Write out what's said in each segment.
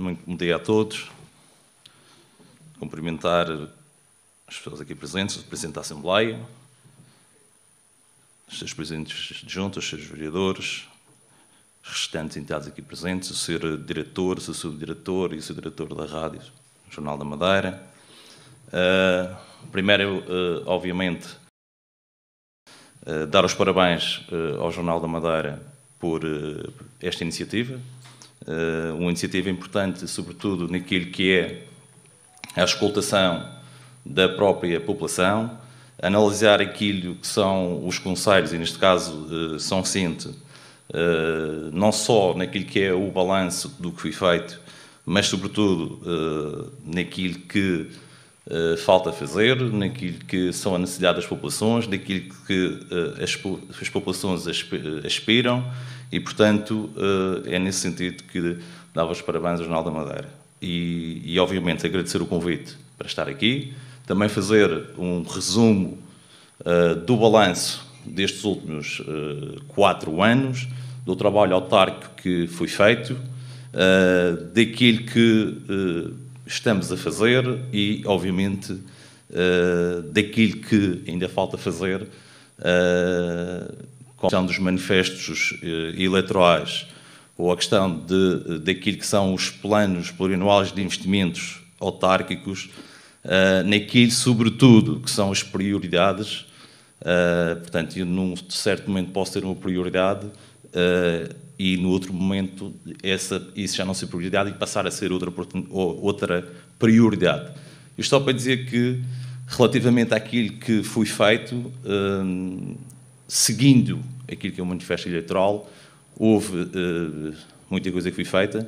Muito bom dia a todos. Cumprimentar as pessoas aqui presentes, o Presidente da Assembleia, os seus presidentes de junta, os seus vereadores, restantes entidades aqui presentes, o Sr. Diretor, o Sr. Subdiretor e o Sr. Diretor da Rádio Jornal da Madeira. Uh, primeiro, uh, obviamente, uh, dar os parabéns ao Jornal da Madeira por esta iniciativa, eh, uma iniciativa importante, sobretudo naquilo que é a escoltação da própria população, analisar aquilo que são os conselhos, e neste caso eh, São Cinto, eh, não só naquilo que é o balanço do que foi feito, mas sobretudo naquilo que eh, falta fazer, naquilo que são a necessidade das populações, naquilo que uh, as, as, populações eh, aspiram e, portanto, é nesse sentido que dava os parabéns ao Jornal da Madeira. E, e, obviamente, agradecer o convite para estar aqui, também fazer um resumo do balanço destes últimos quatro anos, do trabalho autárquico que foi feito, daquilo que estamos a fazer e, obviamente, uh, daquilo que ainda falta fazer, uh, com a questão dos manifestos eh, eleitorais ou a questão de, daquilo que são os planos plurianuais de investimentos autárquicos, naquilo, sobretudo, que são as prioridades. portanto, eu num certo momento posso ter uma prioridade, e no outro momento essa, isso já não ser prioridade e passar a ser outra, outra prioridade. Isto só para dizer que, relativamente àquilo que foi feito, hum, seguindo aquilo que é o manifesto eleitoral, houve hum, muita coisa que foi feita,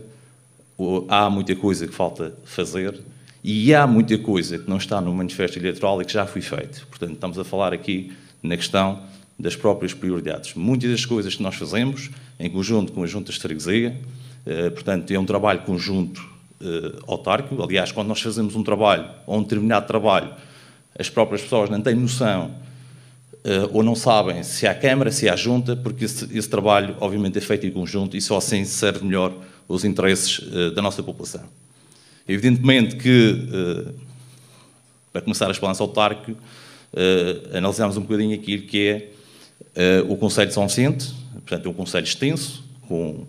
há muita coisa que falta fazer e há muita coisa que não está no manifesto eleitoral e que já foi feito. Portanto, estamos a falar aqui na questão das próprias prioridades. Muitas das coisas que nós fazemos, em conjunto com a Junta de Freguesia, eh, portanto, é um trabalho conjunto eh, autárquico. Aliás, quando nós fazemos um trabalho, ou um determinado trabalho, as próprias pessoas não têm noção eh, ou não sabem se há Câmara, se há Junta, porque esse, esse trabalho, obviamente, é feito em conjunto e só assim serve melhor os interesses da nossa população. Evidentemente que, para começar a balança autárquico, analisamos um bocadinho aquilo que é eh, o Conselho de São Vicente, portanto, é um Conselho extenso, com,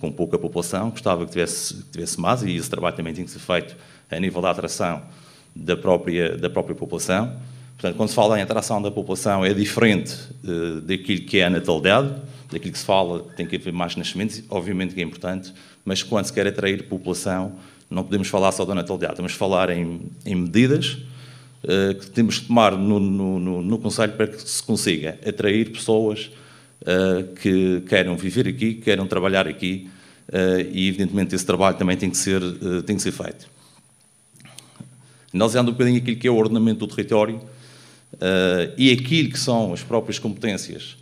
com pouca população, gostava que tivesse, que tivesse mais, e esse trabalho também tem que ser feito a nível da atração da própria, da própria população. Portanto, quando se fala em atração da população, é diferente uh, daquilo que é a natalidade, daquilo que se fala que tem que haver mais nascimentos, obviamente que é importante, mas quando se quer atrair população, não podemos falar só da natalidade, temos que falar em, em medidas eh, que temos que tomar no, no, no, no Conselho para que se consiga atrair pessoas uh, que queiram viver aqui, que queiram trabalhar aqui eh, e, evidentemente, esse trabalho também tem que ser, tem que ser feito. Nós andamos um bocadinho aquilo que é o ordenamento do território e aquilo que são as próprias competências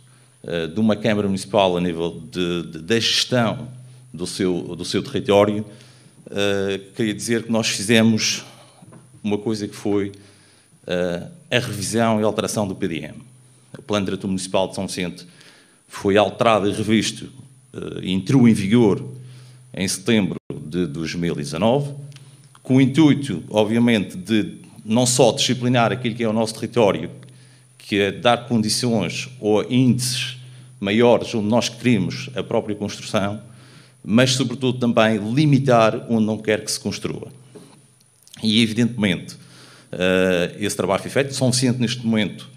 de uma Câmara Municipal a nível da gestão do seu, do seu território, uh, queria dizer que nós fizemos uma coisa que foi eh, a revisão e alteração do PDM. O Plano Diretor Municipal de São Vicente foi alterado e revisto, eh, entrou em vigor em setembro de 2019, com o intuito, obviamente, de não só disciplinar aquilo que é o nosso território, que é dar condições ou índices maiores onde nós queremos a própria construção, mas, sobretudo, também limitar onde não quer que se construa. E, evidentemente, uh, esse trabalho foi feito. São Vicente, neste momento,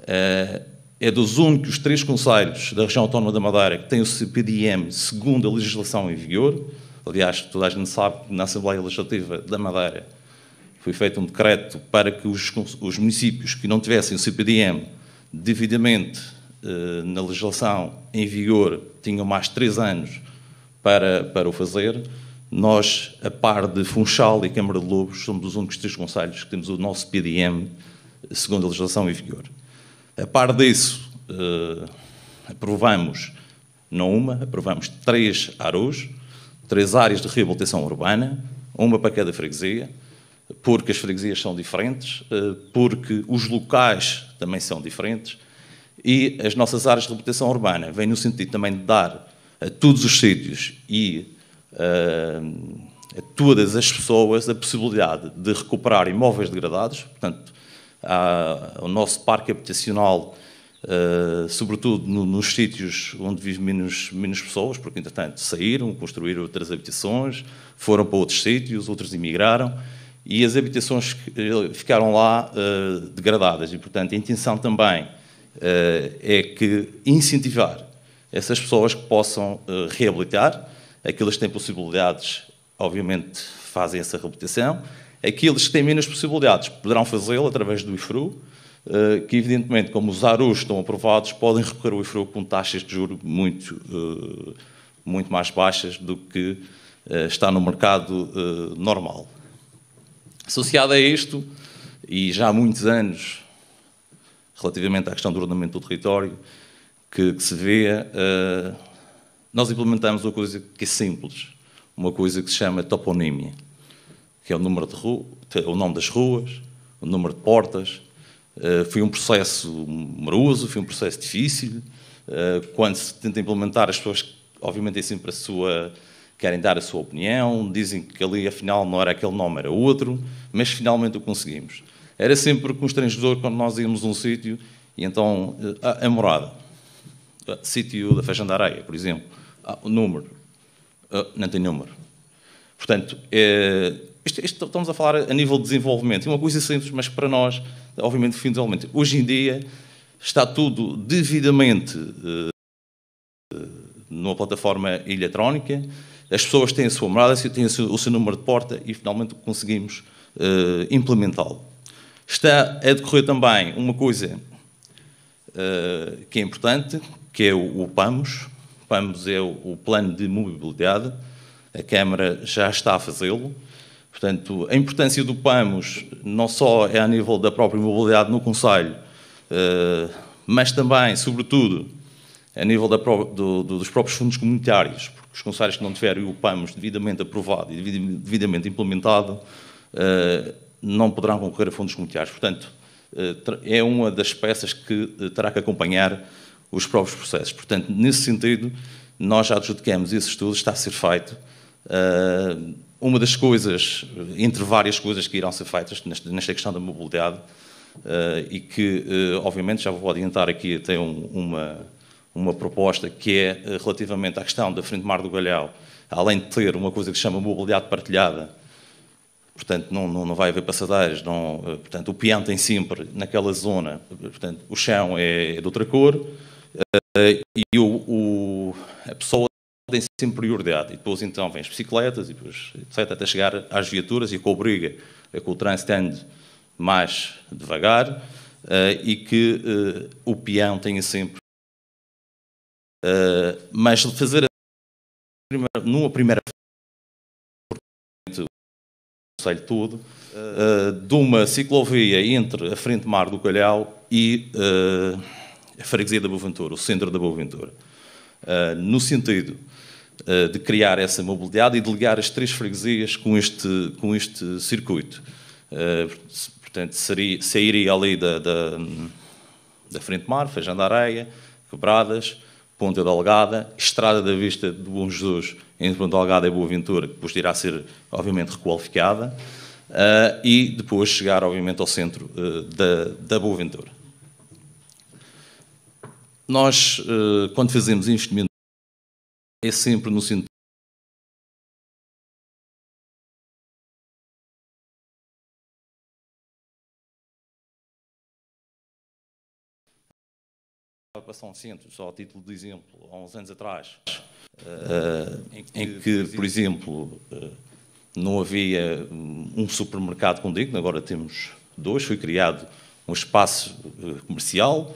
uh, é dos únicos três conselhos da região autónoma da Madeira que tem o CPDM segundo a legislação em vigor. Aliás, toda a gente sabe que na Assembleia Legislativa da Madeira foi feito um decreto para que os, os municípios que não tivessem o CPDM devidamente uh, na legislação em vigor tinham mais três anos para, para o fazer. Nós, a par de Funchal e Câmara de Lobos, somos os únicos três conselhos que temos o nosso PDM segundo a legislação em vigor. A par disso, eh, aprovamos não uma, aprovamos três ARUs, três áreas de reabilitação urbana, uma para cada freguesia, porque as freguesias são diferentes, eh, porque os locais também são diferentes e as nossas áreas de reabilitação urbana vêm no sentido também de dar a todos os sítios e a é todas as pessoas a possibilidade de recuperar imóveis degradados. Portanto, há, o nosso parque habitacional, uh, sobretudo no, nos sítios onde vivem menos, menos, pessoas, porque, entretanto, saíram, construíram outras habitações, foram para outros sítios, outros emigraram, e as habitações eh, ficaram lá uh, degradadas. E, portanto, a intenção também uh, é que incentivar essas pessoas que possam reabilitar, Aqueles que têm possibilidades, obviamente, fazem essa reputação. Aqueles que têm menos possibilidades poderão fazê-lo através do IFRU, eh, que evidentemente, como os ARUs estão aprovados, podem recorrer ao IFRU com taxas de juros muito, eh, muito mais baixas do que eh, está no mercado normal. Associado a isto, e já há muitos anos, relativamente à questão do ordenamento do território, que, que se vê nós implementamos uma coisa que é simples, uma coisa que se chama toponímia, que é o número de rua, o nome das ruas, o número de portas. Eh, foi um processo moroso, foi um processo difícil. Eh, quando se tenta implementar, as pessoas, obviamente, têm sempre a sua querem dar a sua opinião, dizem que ali afinal não era aquele nome, era outro, mas finalmente o conseguimos. Era sempre constrangedor quando nós íamos a um sítio e então eh, a, a morada, sítio da Feijão da Areia, por exemplo. Ah, o número. Ah, não tem número. Portanto, é, isto, isto, estamos a falar a nível de desenvolvimento. É uma coisa simples, mas para nós, obviamente, fundamentalmente. Hoje em dia, está tudo devidamente ah, numa plataforma eletrónica. As pessoas têm a sua morada, têm o seu, o seu número de porta e, finalmente, conseguimos implementá-lo. Está a decorrer também uma coisa que é importante, que é o, o PAMOS, é o o é o plano de mobilidade, a Câmara já está a fazê-lo. Portanto, a importância do PAMOS não só é a nível da própria mobilidade no Conselho, eh, mas também, sobretudo, a nível da, do, dos próprios fundos comunitários, porque os Conselhos que não tiverem o PAMOS devidamente aprovado e devidamente implementado eh, não poderão concorrer a fundos comunitários. Portanto, eh, é uma das peças que terá que acompanhar os próprios processos. Portanto, nesse sentido, nós já adjudicamos esse estudo, está a ser feito. Ah, uma das coisas, entre várias coisas que irão ser feitas nesta, questão da mobilidade, ah, e que, ah, obviamente, já vou adiantar aqui até uma, uma proposta que é relativamente à questão da Frente Mar do Galhau, além de ter uma coisa que se chama mobilidade partilhada, portanto, não, não, não vai haver passadeiros, não, portanto, o peão tem sempre naquela zona, portanto, o chão é, é de outra cor, Uh, e o, o, a pessoa tem sempre prioridade. E depois, então, vêm as bicicletas, e depois, etc., até chegar às viaturas e que obriga a que o trânsito ande mais devagar uh, e que uh, o peão tenha sempre. mas fazer a primeira, numa primeira Conselho todo, uh, de uma ciclovia entre a Frente Mar do Calhau e uh, a freguesia da Boaventura, o centro da Boaventura, ah, no sentido ah, de criar essa mobilidade e de ligar as três freguesias com este, com este circuito. Ah, portanto, seria, sairia ali da, da, da Frente Mar, Feijão da Areia, Quebradas, Ponta da Algada, Estrada da Vista de Bom Jesus, entre Ponta da Algada e Boa Ventura, que depois irá ser, obviamente, requalificada, uh, e depois chegar, obviamente, ao centro uh, da, da Boa Ventura. Nós, eh, quando fazemos investimento, é sempre no sentido. São Centro, só a título de exemplo, há uns anos atrás, eh, em que, por exemplo, eh, não havia um supermercado com digno, agora temos dois, foi criado um espaço comercial,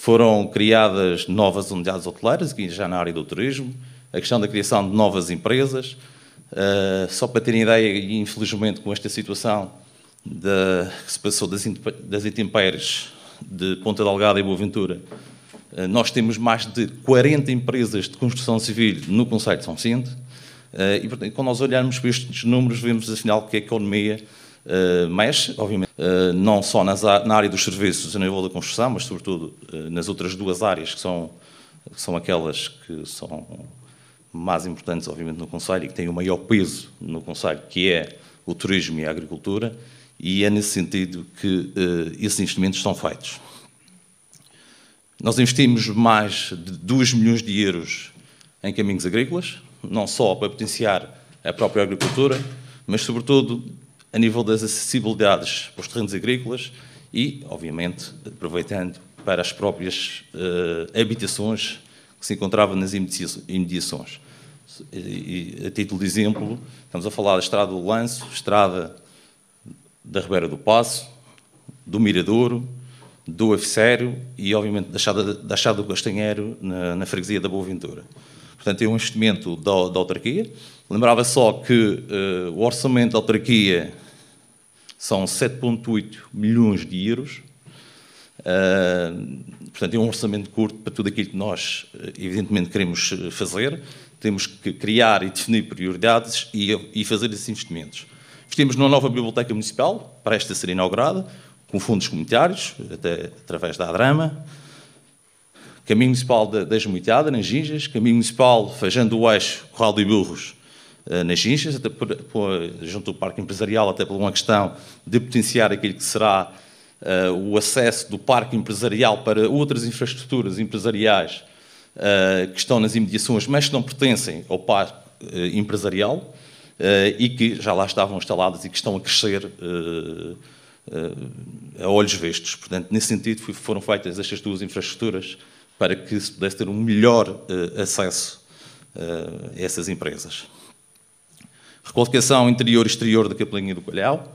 foram criadas novas unidades hoteleiras, aqui já na área do turismo, a questão da criação de novas empresas. Uh, só para terem ideia, infelizmente, com esta situação de, que se passou das, das intempéries de Ponta Delgada e Boa Ventura, uh, ah, nós temos mais de 40 empresas de construção civil no Conselho de São Vicente. Uh, e, portanto, quando nós olharmos para estes números, vemos, afinal, que a economia eh, mas, obviamente, eh, não só na área dos serviços e na nível da construção, mas sobretudo eh, nas outras duas áreas que são, que são aquelas que são mais importantes, obviamente, no Conselho e que têm o maior peso no Conselho, que é o turismo e a agricultura, e é nesse sentido que esses investimentos são feitos. Nós investimos mais de 2 milhões de euros em caminhos agrícolas, não só para potenciar a própria agricultura, mas sobretudo a nível das acessibilidades para os terrenos agrícolas e, obviamente, aproveitando para as próprias uh, habitações que se encontravam nas imediações. E, a título de exemplo, estamos a falar da Estrada do Lanço, Estrada da Ribeira do Passo, do Miradouro, do Oficério e, obviamente, da Chada, da Chada do Castanheiro, na, na freguesia da Boa Ventura. Portanto, é um investimento da, da autarquia. Lembrava só que uh, o orçamento da autarquia são 7,8 milhões de euros. Uh, portanto, é um orçamento curto para tudo aquilo que nós, eh, evidentemente, queremos eh, fazer. Temos que criar e definir prioridades e, e fazer esses investimentos. Temos uma nova biblioteca municipal, para esta ser inaugurada, com fundos comunitários, até através da ADRAMA. Caminho Municipal da Desmoiteada, nas Gingas. Caminho Municipal Fajando do Eixo, Corral de Burros, eh, nas Ginchas, até por, por, junto ao Parque Empresarial, até por uma questão de potenciar aquilo que será uh, o acesso do Parque Empresarial para outras infraestruturas empresariais uh, que estão nas imediações, mas que não pertencem ao Parque uh, Empresarial e que já lá estavam instaladas e que estão a crescer a olhos vestos. Portanto, nesse sentido, foram feitas estas duas infraestruturas para que se pudesse ter um melhor acesso a essas empresas. Requalificação interior e exterior da Capelinha do Calhau.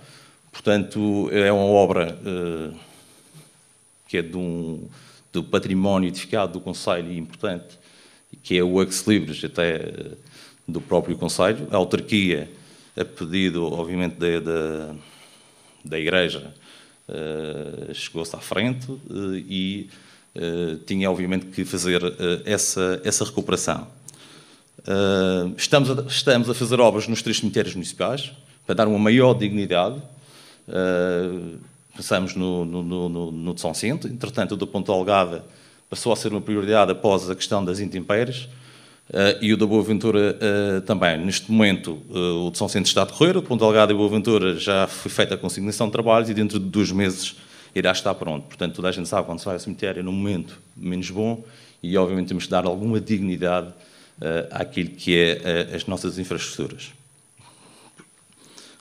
Portanto, é uma obra eh, que é de um, do património edificado do Conselho e importante, que é o ex libris até eh, do próprio Conselho. A autarquia, a pedido, obviamente, da, da, da Igreja, eh, chegou-se à frente e tinha, obviamente, que fazer essa, essa recuperação. Ah, estamos, a, estamos a fazer obras nos três cemitérios municipais para dar uma maior dignidade. Uh, ah, pensamos no, no, no, no, de São Cinto, entretanto, o do Ponto Algada passou a ser uma prioridade após a questão das intempéries. Uh, e o da Boa Ventura uh, também. Neste momento, uh, o de São Centro está a decorrer, o de ponto Algada e Boa Ventura já foi feita a consignação de trabalhos e dentro de dois meses irá estar pronto. Portanto, toda a gente sabe quando se vai ao cemitério é num momento menos bom e, obviamente, temos que dar alguma dignidade eh, àquilo que é eh, as nossas infraestruturas.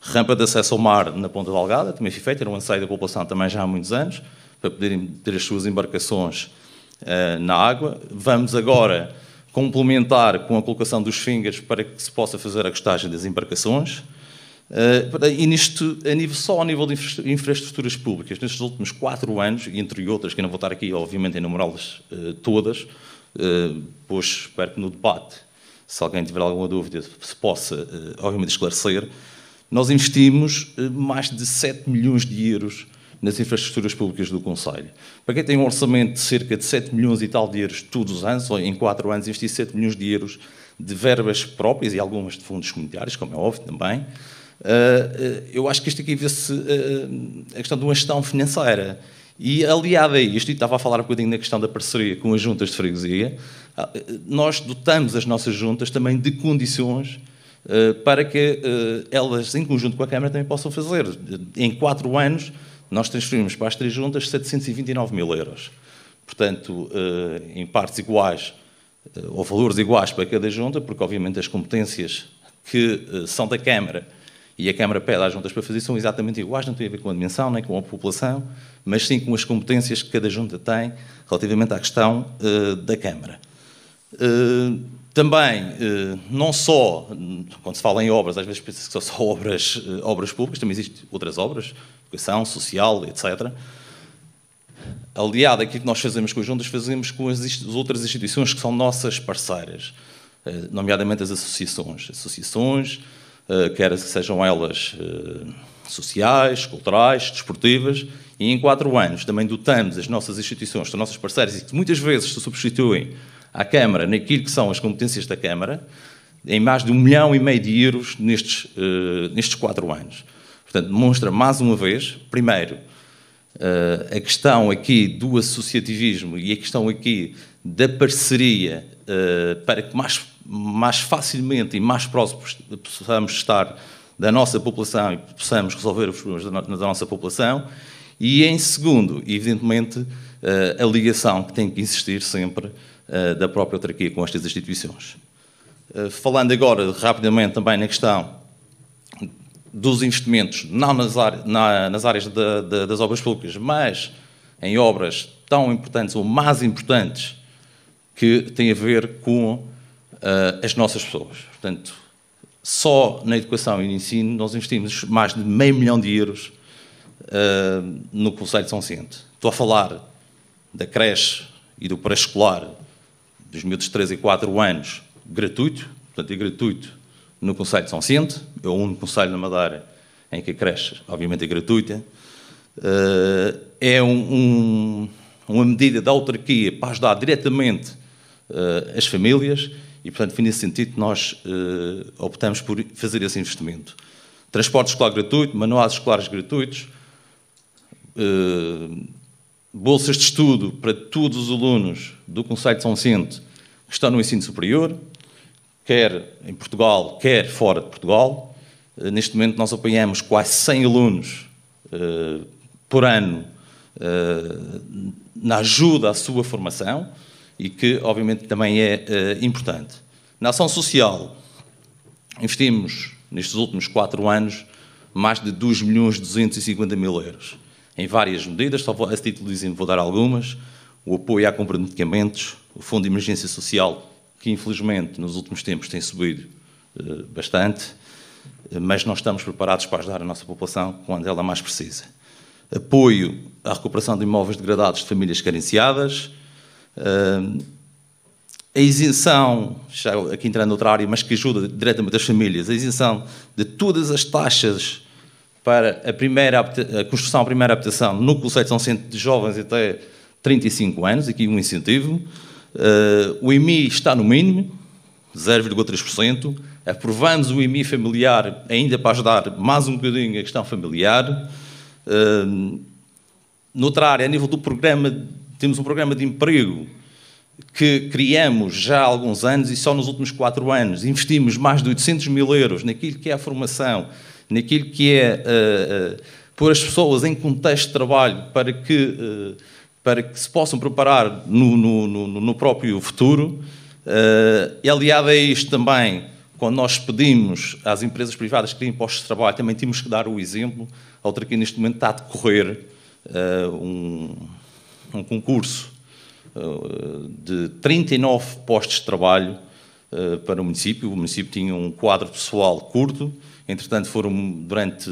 Rampa de acesso ao mar na Ponta da Algada também foi feita, era um anseio da população também já há muitos anos, para poderem ter as suas embarcações eh, na água. Vamos agora complementar com a colocação dos fingers para que se possa fazer a costagem das embarcações. e nisto, a nível, só ao nível de infraestruturas públicas, nestes últimos quatro anos, entre outras, que não vou estar aqui, obviamente, a enumerá-las todas, eh, pois espero que no debate, se alguém tiver alguma dúvida, se possa, eh, obviamente, esclarecer, nós investimos eh, mais de 7 milhões de euros nas infraestruturas públicas do Conselho. Para quem tem um orçamento de cerca de 7 milhões e tal de euros todos os anos, ou em 4 anos investir 7 milhões de euros de verbas próprias e algumas de fundos comunitários, como é óbvio também, eu acho que isto aqui vê-se a questão de uma gestão financeira. E aliado a isto, e estava a falar um bocadinho na questão da parceria com as juntas de freguesia, ah, nós dotamos as nossas juntas também de condições ah, para que ah, elas, em conjunto com a Câmara, também possam fazer. Em quatro anos, nós transferimos para as três juntas 729 mil euros. Portanto, em partes iguais, ou valores iguais para cada junta, porque obviamente as competências que são da Câmara e a Câmara pede às juntas para fazer são exatamente iguais, não têm a ver com a dimensão nem com a população, mas sim com as competências que cada junta tem relativamente à questão uh, da Câmara. Uh, também, eh, não só, quando se fala em obras, às vezes pensa-se que são só obras, obras públicas, também existem outras obras, educação, social, etc. Aliado àquilo que nós fazemos com as juntas, fazemos com as outras instituições que são nossas parceiras, nomeadamente as associações. Associações, eh, quer que sejam elas eh, sociais, culturais, desportivas, e em quatro anos também dotamos as nossas instituições, as nossas parceiras, e que muitas vezes se substituem à Câmara naquilo que são as competências da Câmara, em mais de um milhão e meio de euros nestes, eh, nestes quatro anos. Portanto, demonstra mais uma vez, primeiro, a questão aqui do associativismo e a questão aqui da parceria eh, para que mais, mais facilmente e mais próximos possamos estar da nossa população e possamos resolver os problemas da, nossa população. E, em segundo, evidentemente, eh, a ligação que tem que existir sempre eh, da própria autarquia com estas instituições. Falando agora rapidamente também na questão dos investimentos, não nas, áreas, na, nas áreas das obras públicas, mas em obras tão importantes ou mais importantes que tem a ver com uh, as nossas pessoas. Portanto, só na educação e no ensino nós investimos mais de meio milhão de euros uh, no Conselho de São Vicente. Estou a falar da creche e do pré-escolar dos miúdos de 3 e 4 anos gratuito, portanto é gratuito no Conselho de São Vicente, é o único Conselho na Madeira em que a creche obviamente é gratuita. Uh, é um, um, uma medida da autarquia para ajudar diretamente eh, as famílias, e, portanto, nesse sentido, nós eh, optamos por fazer esse investimento. Transporte escolar gratuito, manuais escolares gratuitos, eh, bolsas de estudo para todos os alunos do Conselho de São Vicente que estão no ensino superior, quer em Portugal, quer fora de Portugal. Neste momento nós apanhamos quase 100 alunos uh, por ano uh, na ajuda à sua formação e que, obviamente, também é uh, importante. Na ação social, investimos, nestes últimos quatro anos, mais de 2 milhões 250 mil euros em várias medidas, só vou, a título dizem vou dar algumas, o apoio à compra de medicamentos, o Fundo de Emergência Social, que infelizmente nos últimos tempos tem subido uh, bastante, mas nós estamos preparados para ajudar a nossa população quando ela mais precisa. Apoio à recuperação de imóveis degradados de famílias carenciadas, a isenção, já aqui entrando noutra área, mas que ajuda diretamente as famílias, a isenção de todas as taxas para a, primeira, a construção a primeira habitação no conceito são centro de jovens até 35 anos, aqui um incentivo. Ah, o IMI está no mínimo, 0,3%. Aprovamos o IMI familiar ainda para ajudar mais um bocadinho a questão familiar. Ah, noutra área, a nível do programa temos um programa de emprego que criamos já há alguns anos e só nos últimos quatro anos investimos mais de 800 mil euros naquilo que é a formação, naquilo que é uh, uh, pôr as pessoas em contexto de trabalho para que, uh, para que se possam preparar no, no, no, no próprio futuro. Uh, aliado a isto também, quando nós pedimos às empresas privadas que criem postos de trabalho, também temos que dar o exemplo. A que neste momento está a decorrer uh, um um concurso eh, de 39 postos de trabalho eh, para o município. O município tinha um quadro pessoal curto, entretanto, foram durante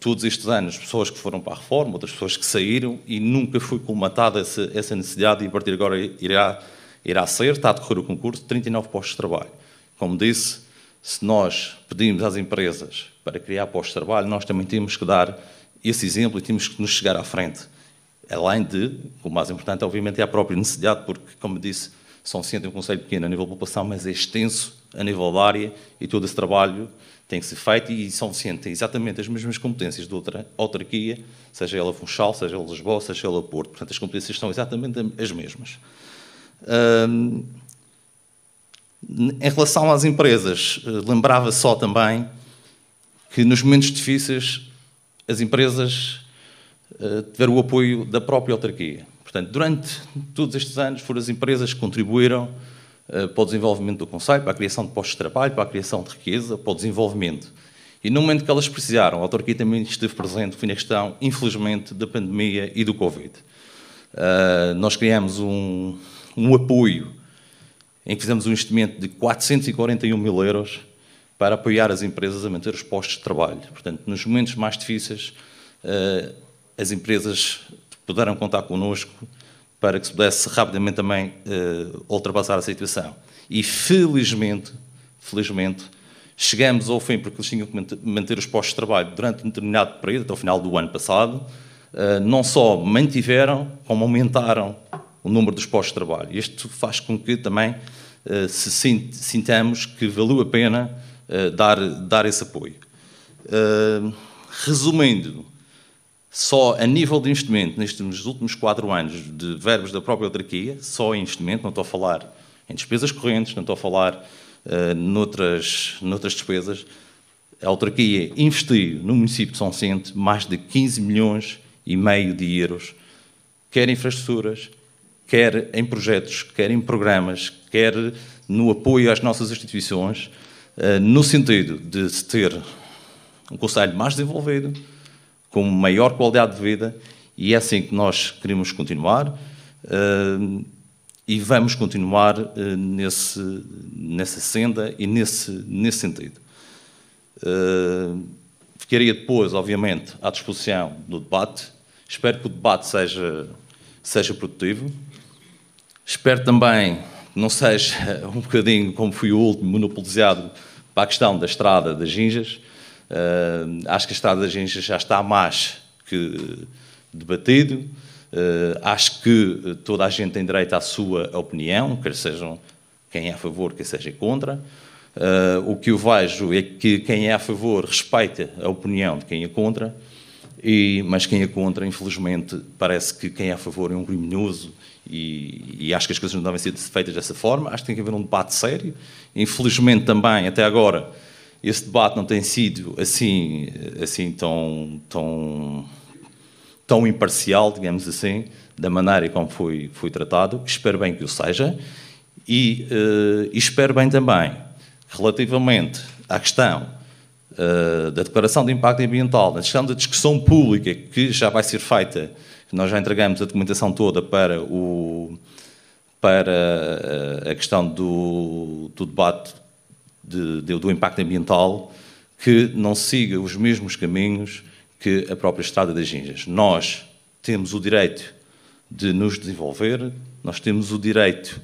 todos estes anos pessoas que foram para a reforma, outras pessoas que saíram e nunca foi colmatada essa, essa necessidade e a partir de agora irá, irá ser. Está a decorrer o concurso, 39 postos de trabalho. Como disse, se nós pedimos às empresas para criar postos de trabalho, nós também temos que dar esse exemplo e temos que nos chegar à frente. Além de, o mais importante, obviamente, é a própria necessidade, porque, como disse, São Vicente é um conselho pequeno a nível de população, mas é extenso a nível da área e todo esse trabalho tem que ser feito e São Vicente tem é exatamente as mesmas competências de outra autarquia, seja ela Funchal, seja ela Lisboa, seja ela Porto. Portanto, as competências são exatamente as mesmas. em relação às empresas, eh, lembrava só também que nos momentos difíceis as empresas eh, tiver o apoio da própria autarquia. Portanto, durante todos estes anos foram as empresas que contribuíram eh, para o desenvolvimento do Conselho, para a criação de postos de trabalho, para a criação de riqueza, para o desenvolvimento. E no momento que elas precisaram, a autarquia também esteve presente, foi na questão, infelizmente, da pandemia e do Covid. Uh, nós criamos um, um, apoio em que fizemos um investimento de 441 mil euros para apoiar as empresas a manter os postos de trabalho. Portanto, nos momentos mais difíceis, as empresas puderam contar connosco para que se pudesse rapidamente também uh, ultrapassar a situação. E felizmente, felizmente, chegamos ao fim, porque eles tinham que manter os postos de trabalho durante um determinado período, até o final do ano passado, uh, não só mantiveram, como aumentaram o número dos postos de trabalho. Isto faz com que também uh, se sint sintamos que valeu a pena dar, dar esse apoio. Resumindo, só a nível de investimento, nestes últimos quatro anos, de verbos da própria autarquia, só em investimento, não estou a falar em despesas correntes, não estou a falar uh, noutras, noutras despesas, a autarquia investiu no município de São Cente mais de 15 milhões e meio de euros, quer em infraestruturas, quer em projetos, quer em programas, quer no apoio às nossas instituições, eh, no sentido de se ter um Conselho mais desenvolvido, com maior qualidade de vida e é assim que nós queremos continuar uh, e vamos continuar uh, nesse, nessa senda e nesse, nesse sentido. Uh, ficaria depois, obviamente, à disposição do debate. Espero que o debate seja, seja produtivo. Espero também que não seja um bocadinho, como fui o último, monopolizado para a questão da estrada das ginjas Uh, acho que o estado da agência já está mais que debatido. Uh, acho que toda a gente tem direito à sua opinião, quer sejam quem é a favor, quer seja contra. Uh, o que eu vejo é que quem é a favor respeita a opinião de quem é contra, e, mas quem é contra, infelizmente, parece que quem é a favor é um criminoso e, e, acho que as coisas não devem ser feitas dessa forma. Acho que tem que haver um debate sério. Infelizmente também, até agora, esse debate não tem sido assim, assim tão, tão, tão imparcial, digamos assim, da maneira como foi, foi tratado. Espero bem que o seja. E, uh, espero bem também, relativamente à questão uh, da declaração de impacto ambiental, na questão da discussão pública que já vai ser feita, nós já entregamos a documentação toda para, o, para eh, a questão do, do debate de, de, do impacto ambiental que não siga os mesmos caminhos que a própria Estrada das Gingas. Nós temos o direito de nos desenvolver, nós temos o direito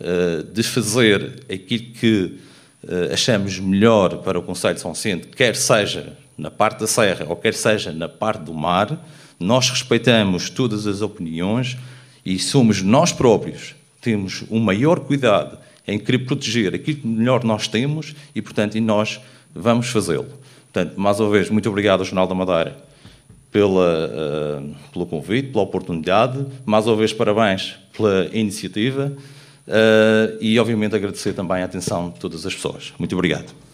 uh, de fazer aquilo que uh, achamos melhor para o Conselho de São Vicente. quer seja na parte da serra ou quer seja na parte do mar, nós respeitamos todas as opiniões e somos nós próprios, temos o um maior cuidado em querer proteger aquilo que melhor nós temos e, portanto, e nós vamos fazê-lo. Portanto, mais uma vez, muito obrigado ao Jornal da Madeira pela, uh, pelo convite, pela oportunidade. Mais uma vez, parabéns pela iniciativa uh, e, obviamente, agradecer também a atenção de todas as pessoas. Muito obrigado.